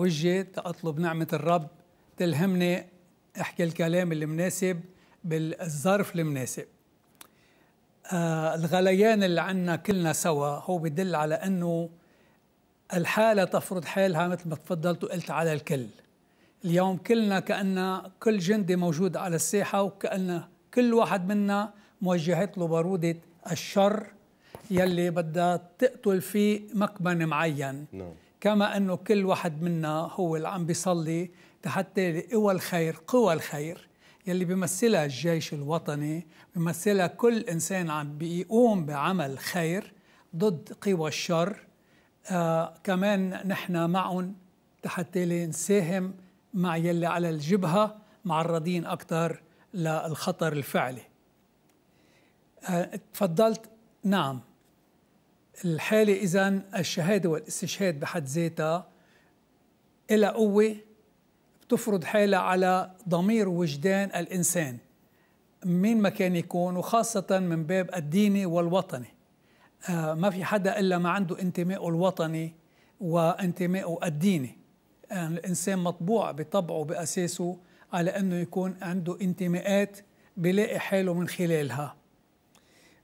وجيت أطلب نعمة الرب تلهمني أحكي الكلام المناسب بالظرف المناسب آه الغليان اللي عنا كلنا سوا هو بدل على أنه الحالة تفرض حالها مثل ما تفضلت وقلت على الكل اليوم كلنا كأن كل جندي موجود على الساحة وكأن كل واحد منا موجهت له بارودة الشر يلي بدها تقتل فيه مكمن معين no. نعم. كما أنه كل واحد منا هو اللي عم بيصلي لحتى قوى الخير قوى الخير يلي بيمثلها الجيش الوطني بيمثلها كل إنسان عم بيقوم بعمل خير ضد قوى الشر آه كمان نحن معهم لحتى نساهم مع يلي على الجبهة معرضين أكثر للخطر الفعلي آه تفضلت نعم الحالة إذا الشهادة والاستشهاد بحد ذاتها إلها قوة بتفرض حالها على ضمير وجدان الإنسان مين ما كان يكون وخاصة من باب الديني والوطني آه ما في حدا إلا ما عنده انتمائه الوطني وانتمائه الديني يعني الإنسان مطبوع بطبعه بأساسه على أنه يكون عنده انتماءات بلاقي حاله من خلالها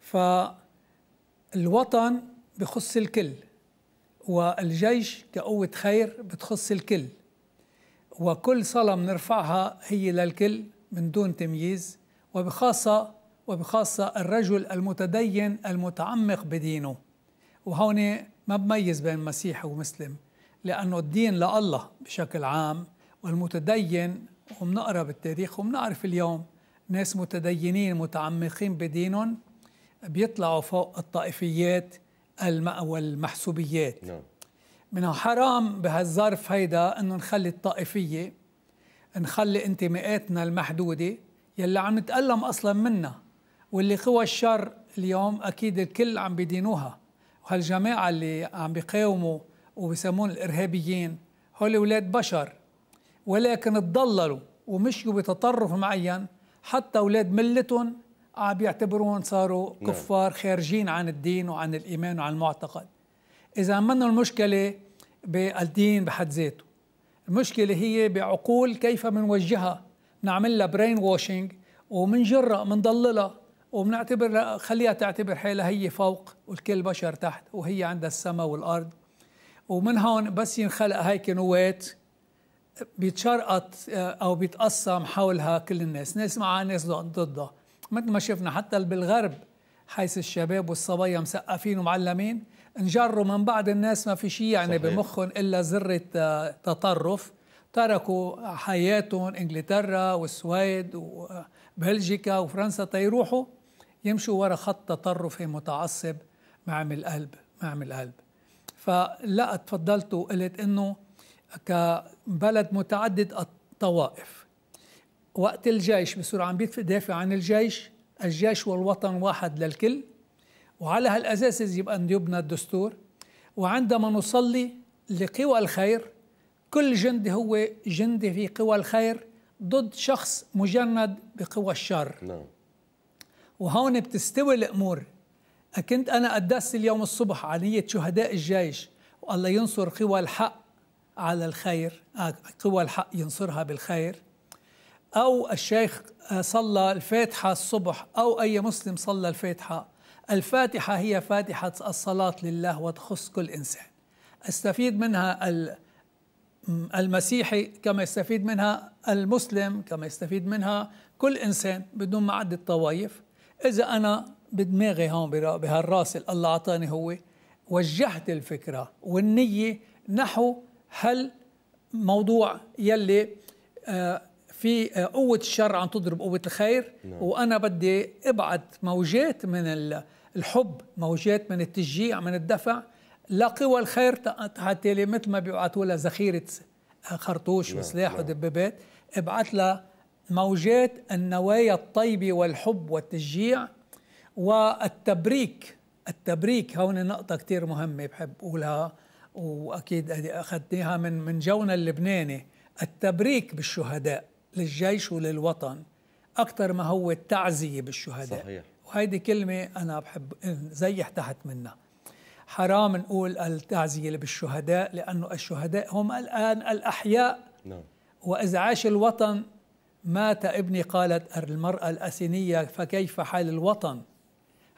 فالوطن بخص الكل والجيش كقوة خير بتخص الكل وكل صلاة بنرفعها هي للكل من دون تمييز وبخاصة وبخاصة الرجل المتدين المتعمق بدينه وهون ما بميز بين مسيحي ومسلم لأنه الدين لله بشكل عام والمتدين ومنقرا بالتاريخ ومنعرف اليوم ناس متدينين متعمقين بدينهم بيطلعوا فوق الطائفيات والمحسوبيات نعم من حرام بهالظرف هيدا انه نخلي الطائفيه نخلي انتماءاتنا المحدوده يلي عم نتالم اصلا منها واللي قوى الشر اليوم اكيد الكل عم بيدينوها وهالجماعه اللي عم بيقاوموا وبيسمون الارهابيين هول اولاد بشر ولكن تضللوا ومشيوا بتطرف معين حتى اولاد ملتهم عم آه، بيعتبرون صاروا نعم. كفار خارجين عن الدين وعن الإيمان وعن المعتقد إذا منه المشكلة بالدين بحد ذاته المشكلة هي بعقول كيف منوجهها بنعمل لها برين ووشنج ومنجرها منضللها وبنعتبر خليها تعتبر حالها هي فوق والكل بشر تحت وهي عندها السماء والأرض ومن هون بس ينخلق هيك نواة بيتشرقط آه، أو بيتقسم حولها كل الناس ناس معها ناس ضدها مثل ما شفنا حتى بالغرب حيث الشباب والصبايا مسقفين ومعلمين انجروا من بعض الناس ما في شيء يعني بمخهم الا ذره آه، تطرف تركوا حياتهم انجلترا والسويد وبلجيكا وفرنسا تيروحوا يمشوا ورا خط تطرفي متعصب معمل قلب معمل قلب فلا تفضلت وقلت انه كبلد متعدد الطوائف وقت الجيش بصير عم بيدافع عن الجيش الجيش والوطن واحد للكل وعلى هالأساس يجب أن يبنى الدستور وعندما نصلي لقوى الخير كل جندي هو جندي في قوى الخير ضد شخص مجند بقوى الشر نعم وهون بتستوي الأمور كنت أنا قدست اليوم الصبح عنية شهداء الجيش والله ينصر قوى الحق على الخير آه، قوى الحق ينصرها بالخير أو الشيخ آه، صلى الفاتحة الصبح أو أي مسلم صلى الفاتحة الفاتحة هي فاتحة الصلاة لله وتخص كل إنسان استفيد منها المسيحي كما يستفيد منها المسلم كما يستفيد منها كل إنسان بدون ما عد الطوايف إذا أنا بدماغي هون بهالراس اللي الله أعطاني هو وجهت الفكرة والنية نحو هل موضوع يلي آه في آه، قوة الشر عم تضرب قوة الخير نعم. وأنا بدي أبعد موجات من الحب موجات من التشجيع من الدفع لقوى الخير حتى مثل ما بيبعثوا لها ذخيرة آه، خرطوش نعم. وسلاح نعم. ودبابات ابعث لها موجات النوايا الطيبة والحب والتشجيع والتبريك التبريك هون نقطة كتير مهمة بحب أقولها وأكيد أخذناها من من جونا اللبناني التبريك بالشهداء للجيش وللوطن أكثر ما هو التعزية بالشهداء صحيح وهيدي كلمة أنا بحب زيح تحت منها حرام نقول التعزية بالشهداء لأنه الشهداء هم الآن الأحياء نعم. وإذا عاش الوطن مات ابني قالت المرأة الأسينية فكيف حال الوطن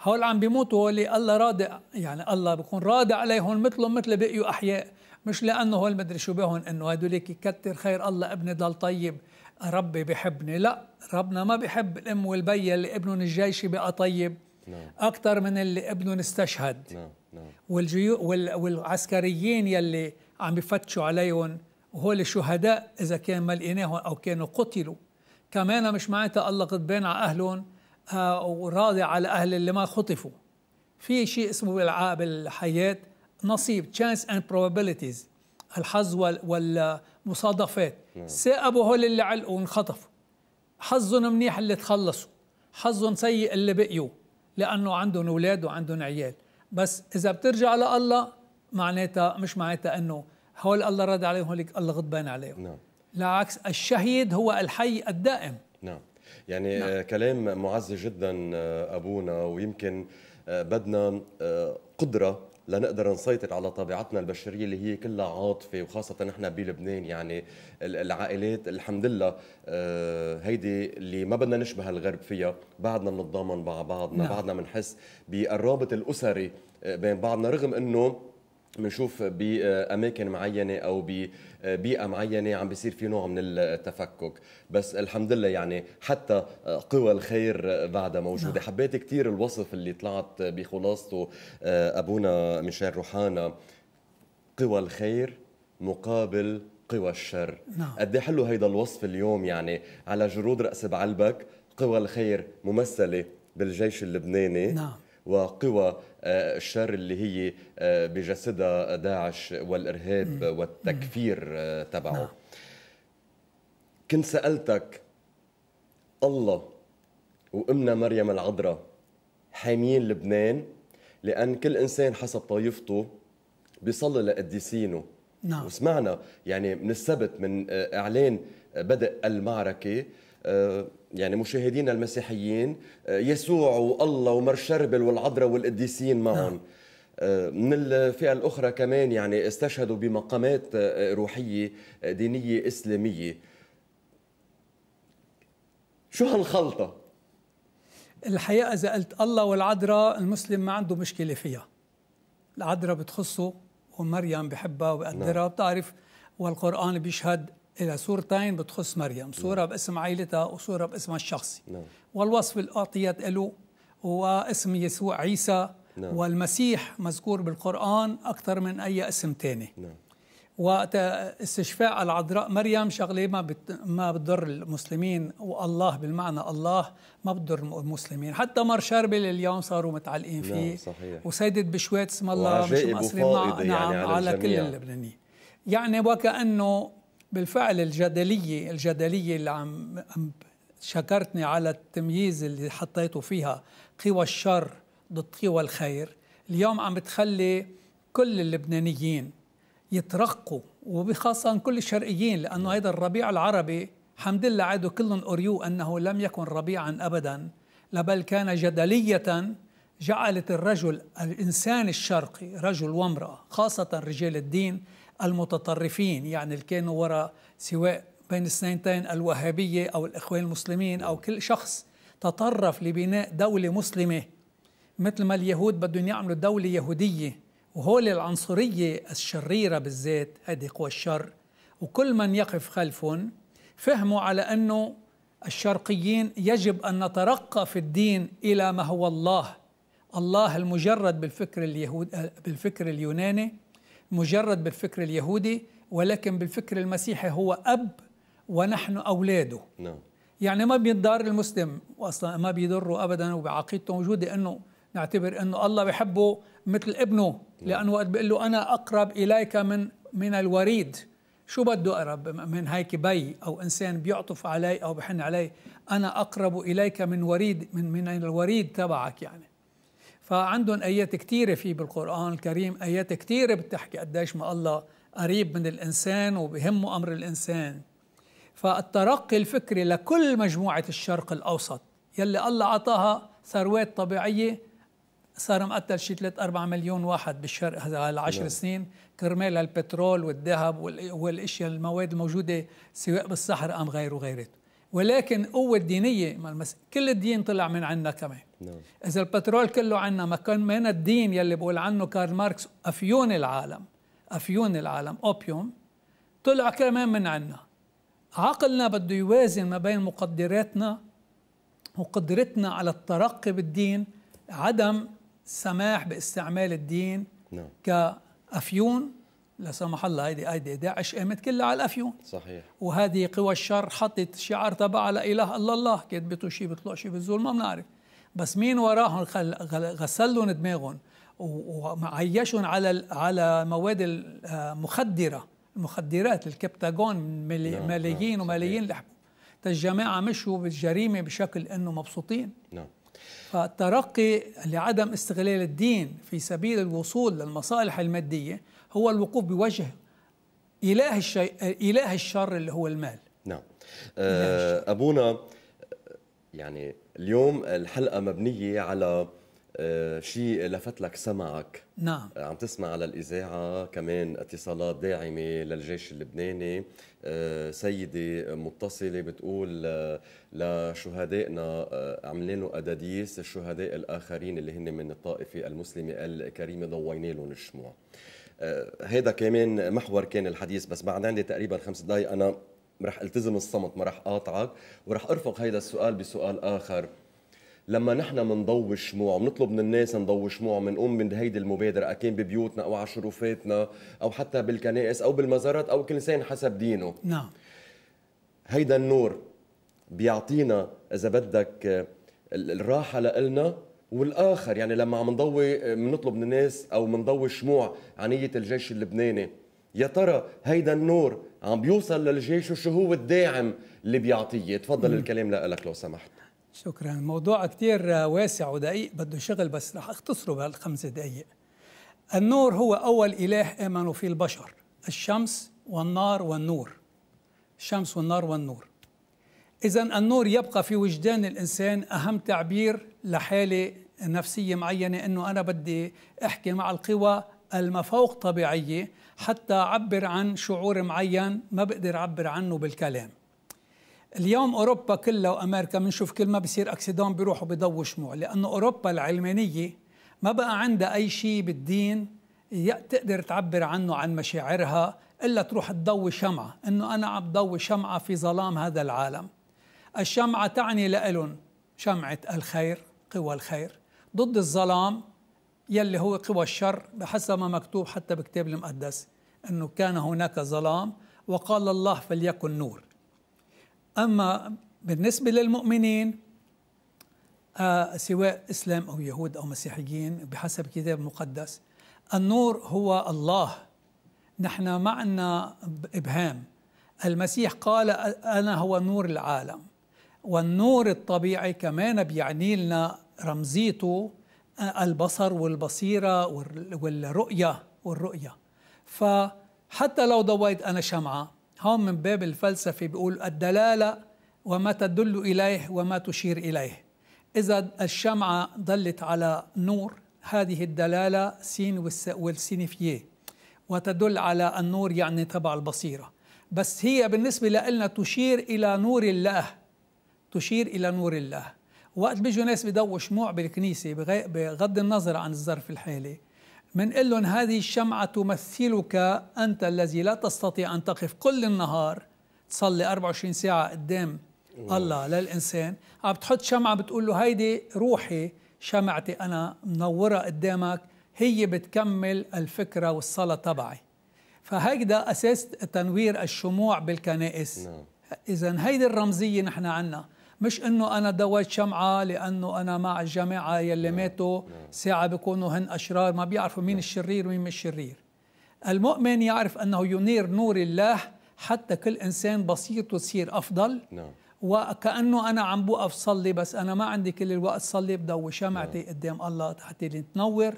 هول عم بيموتوا اللي الله راضي يعني الله بيكون راضي عليهم مثلهم مثل بقيوا أحياء مش لأنه هول مدري شو بهم إنه هدوليك يكتر خير الله ابني ضل طيب ربي بحبني لا ربنا ما بحب الام والبي اللي ابنهم الجيش بقى طيب نعم. اكثر من اللي ابنهم استشهد نعم، نعم. والجيو وال والعسكريين يلي عم بفتشوا عليهم وهول الشهداء اذا كان ما لقيناهم او كانوا قتلوا كمان مش معناتها الله غضبان على اهلهم آه، وراضي على اهل اللي ما خطفوا في شيء اسمه بالعاب الحياه نصيب تشانس اند بروبابيلتيز الحظ وال مصادفات نعم. ثاقبوا هول اللي علقوا وانخطفوا حظهم منيح اللي تخلصوا حظهم سيء اللي بقيوا لانه عندهم اولاد وعندهم عيال بس اذا بترجع لله معناتها مش معناتها انه هول الله رد عليهم هوليك الله غضبان عليهم نعم العكس الشهيد هو الحي الدائم نعم يعني نعم. آه، كلام معزي جدا آه، ابونا ويمكن آه، بدنا قدره لنقدر نسيطر على طبيعتنا البشريه اللي هي كلها عاطفه وخاصه نحن بلبنان يعني العائلات الحمد لله آه، هيدي اللي ما بدنا نشبه الغرب فيها بعدنا بنتضامن مع بعضنا نعم. بعدنا بنحس بالرابط الاسري آه، بين بعضنا رغم انه بنشوف باماكن معينه او ببيئه معينه عم بيصير في نوع من التفكك بس الحمد لله يعني حتى قوى الخير بعدها موجوده نعم. حبيت كثير الوصف اللي طلعت بخلاصته آه، ابونا ميشيل روحانا قوى الخير مقابل قوى الشر نعم قد إيه حلو هيدا الوصف اليوم يعني على جرود راس بعلبك قوى الخير ممثله بالجيش اللبناني نعم وقوى آه، الشر اللي هي آه، بجسدها داعش والإرهاب والتكفير آه، تبعه نعم. كنت سألتك الله وأمنا مريم العذراء حاميين لبنان لأن كل إنسان حسب طائفته بيصلي لقديسينه نعم وسمعنا يعني من السبت من إعلان بدء المعركة آه، يعني مشاهدينا المسيحيين آه، يسوع والله ومر شربل والعذراء والقديسين معهم نعم. آه، من الفئة الأخرى كمان يعني استشهدوا بمقامات روحية دينية إسلامية شو هالخلطة؟ الحقيقة إذا قلت الله والعذراء المسلم ما عنده مشكلة فيها العذراء بتخصه ومريم بحبها وبقدرها نعم. بتعرف والقرآن بيشهد إلى صورتين بتخص مريم صورة نعم. باسم عائلتها وصورة باسمها الشخصي نعم. والوصف الأعطيت له هو اسم يسوع عيسى نعم. والمسيح مذكور بالقرآن أكثر من أي اسم تاني نعم. وقت استشفاء العذراء مريم شغله ما بت ما بتضر المسلمين والله بالمعنى الله ما بتضر المسلمين حتى مر شربل اليوم صاروا متعلقين نعم، فيه نعم صحيح وسيدة بشويت اسم الله مش نعم يعني نعم على, على كل اللبنانيين يعني وكأنه بالفعل الجدلية الجدلية اللي عم شكرتني على التمييز اللي حطيته فيها قوى الشر ضد قوى الخير اليوم عم بتخلي كل اللبنانيين يترقوا وبخاصة كل الشرقيين لأنه هذا الربيع العربي حمد لله عادوا كلهم أريو أنه لم يكن ربيعا أبدا لبل كان جدلية جعلت الرجل الإنسان الشرقي رجل وامرأة خاصة رجال الدين المتطرفين يعني اللي كانوا وراء سواء بين السنتين الوهابية أو الإخوان المسلمين أو كل شخص تطرف لبناء دولة مسلمة مثل ما اليهود بدهم يعملوا دولة يهودية وهول العنصرية الشريرة بالذات هذه قوى الشر وكل من يقف خلفهم فهموا على أنه الشرقيين يجب أن نترقى في الدين إلى ما هو الله الله المجرد بالفكر اليهود بالفكر اليوناني مجرد بالفكر اليهودي ولكن بالفكر المسيحي هو أب ونحن أولاده نعم. يعني ما بيضار المسلم أصلا ما بيضره أبدا وبعقيدته موجودة أنه نعتبر أنه الله بحبه مثل ابنه نعم. لأنه وقت بيقول له أنا أقرب إليك من من الوريد شو بده أقرب من هيك بي أو إنسان بيعطف علي أو بحن علي أنا أقرب إليك من وريد من من الوريد تبعك يعني فعندهم ايات كثيره في بالقران الكريم ايات كثيره بتحكي قديش ما الله قريب من الانسان وبهمه امر الانسان فالترقي الفكري لكل مجموعه الشرق الاوسط يلي الله عطاها ثروات طبيعيه صار مقتل شي 3 4 مليون واحد بالشرق هذا 10 سنين كرمال البترول والذهب والاشياء المواد الموجوده سواء بالصحراء ام غيره غيرته ولكن قوة دينية كل الدين طلع من عنا كمان نعم. إذا البترول كله عنا ما كان من الدين يلي بقول عنه كارل ماركس أفيون العالم أفيون العالم أوبيوم طلع كمان من عنا عقلنا بده يوازن ما بين مقدراتنا وقدرتنا على الترقي بالدين عدم السماح باستعمال الدين نعم. كأفيون لا سمح الله هيدي آية هيدي داعش قامت آية كلها على الافيون صحيح وهذه قوى الشر حطت شعار تبع لا اله الا الله كتبته شيء بيطلع شيء بالزول ما بنعرف بس مين وراهم غسلهم دماغهم وعيشهم على على مواد المخدرة آه، المخدرات الكبتاجون نعم، نعم، ملايين وملايين لحم الجماعه مشوا بالجريمه بشكل انه مبسوطين نعم فالترقي لعدم استغلال الدين في سبيل الوصول للمصالح المادية هو الوقوف بوجه إله, الشي... إله الشر اللي هو المال نعم أه أبونا يعني اليوم الحلقة مبنية على آه، شيء لفت لك سمعك نعم عم تسمع على الإذاعة كمان اتصالات داعمة للجيش اللبناني آه، سيدة متصلة بتقول آه، لشهدائنا عملنا أداديس الشهداء الآخرين اللي هن من الطائفة المسلمة الكريمة ضوينا لهم الشموع هذا كمان محور كان الحديث بس بعد عندي تقريبا خمس دقايق أنا رح التزم الصمت ما رح اقاطعك ورح ارفق هيدا السؤال بسؤال آخر لما نحن منضوي شموع بنطلب من الناس نضوي شموع بنقوم من هيدي المبادره اكيد ببيوتنا او على شرفاتنا او حتى بالكنائس او بالمزارات او كل انسان حسب دينه نعم هيدا النور بيعطينا اذا بدك الراحه لنا والاخر يعني لما عم نضوي بنطلب من الناس او منضوي شموع عنيه الجيش اللبناني يا ترى هيدا النور عم بيوصل للجيش وشو هو الداعم اللي بيعطيه تفضل م. الكلام لك لو سمحت شكرا موضوع كتير واسع ودقيق بده شغل بس رح اختصره بهالخمس دقايق النور هو أول إله آمنوا فيه البشر الشمس والنار والنور الشمس والنار والنور إذا النور يبقى في وجدان الإنسان أهم تعبير لحالة نفسية معينة أنه أنا بدي أحكي مع القوى المفوق طبيعية حتى أعبر عن شعور معين ما بقدر أعبر عنه بالكلام اليوم اوروبا كلها وامريكا بنشوف كل ما بصير اكسيدون بيروحوا بيضووا شموع لانه اوروبا العلمانيه ما بقى عندها اي شيء بالدين تقدر تعبر عنه عن مشاعرها الا تروح تضوي شمعه انه انا عم ضوي شمعه في ظلام هذا العالم الشمعه تعني لإلن شمعه الخير قوى الخير ضد الظلام يلي هو قوى الشر بحسب ما مكتوب حتى بكتاب المقدس انه كان هناك ظلام وقال الله فليكن نور أما بالنسبة للمؤمنين آه، سواء إسلام أو يهود أو مسيحيين بحسب كتاب مقدس النور هو الله نحن معنا إبهام المسيح قال أنا هو نور العالم والنور الطبيعي كمان بيعني لنا رمزيته آه، البصر والبصيرة والرؤية والرؤية فحتى لو ضويت أنا شمعة هون من باب الفلسفة بيقول الدلالة وما تدل إليه وما تشير إليه إذا الشمعة ضلت على نور هذه الدلالة سين والسين في وتدل على النور يعني تبع البصيرة بس هي بالنسبة لنا تشير إلى نور الله تشير إلى نور الله وقت بيجوا ناس بيضووا شموع بالكنيسة بغض النظر عن الظرف الحالي منقول لهم هذه الشمعة تمثلك أنت الذي لا تستطيع أن تقف كل النهار تصلي 24 ساعة قدام الله للإنسان عم تحط شمعة بتقول له هيدي روحي شمعتي أنا منورة قدامك هي بتكمل الفكرة والصلاة تبعي فهيدا أساس تنوير الشموع بالكنائس نعم. إذا هيدي الرمزية نحن عنا مش انه انا دويت شمعه لانه انا مع الجماعه يلي نعم. ماتوا نعم. ساعه بيكونوا هن اشرار ما بيعرفوا مين نعم. الشرير ومين مش الشرير المؤمن يعرف انه ينير نور الله حتى كل انسان بسيطه تصير افضل نعم وكانه انا عم بوقف صلي بس انا ما عندي كل الوقت صلي بدوي شمعتي قدام الله حتى تنور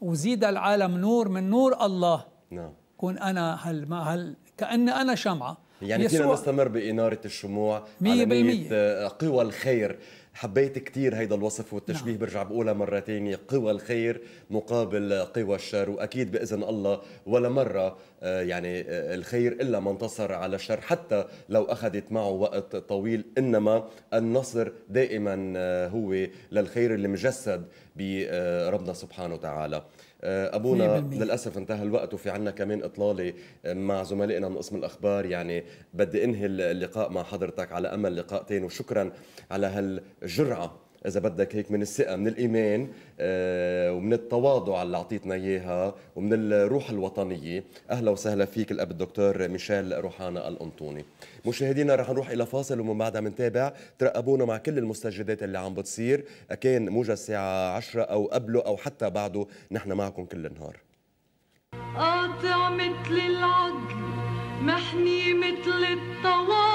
وزيد العالم نور من نور الله نعم كون انا هل ما هل كاني انا شمعه يعني فينا نستمر بإنارة الشموع مية مية. آه، قوى الخير حبيت كثير هيدا الوصف والتشبيه نعم. برجع بقولها مرة تانية قوى الخير مقابل قوى الشر وأكيد بإذن الله ولا مرة آه، يعني آه، الخير إلا ما انتصر على الشر حتى لو أخذت معه وقت طويل إنما النصر دائما هو للخير اللي مجسد بربنا سبحانه وتعالى آه، ابونا للاسف انتهى الوقت وفي عنا كمان اطلاله آه، مع زملائنا من قسم الاخبار يعني بدي انهي اللقاء مع حضرتك على امل لقاء تاني وشكرا على هالجرعه اذا بدك هيك من الثقه من الايمان آه، ومن التواضع اللي اعطيتنا اياها ومن الروح الوطنيه اهلا وسهلا فيك الاب الدكتور ميشيل روحانا الانطوني مشاهدينا رح نروح الى فاصل ومن بعدها بنتابع ترقبونا مع كل المستجدات اللي عم بتصير كان موجه الساعه 10 او قبله او حتى بعده نحن معكم كل النهار قاطع مثل العقل محني مثل الطوارئ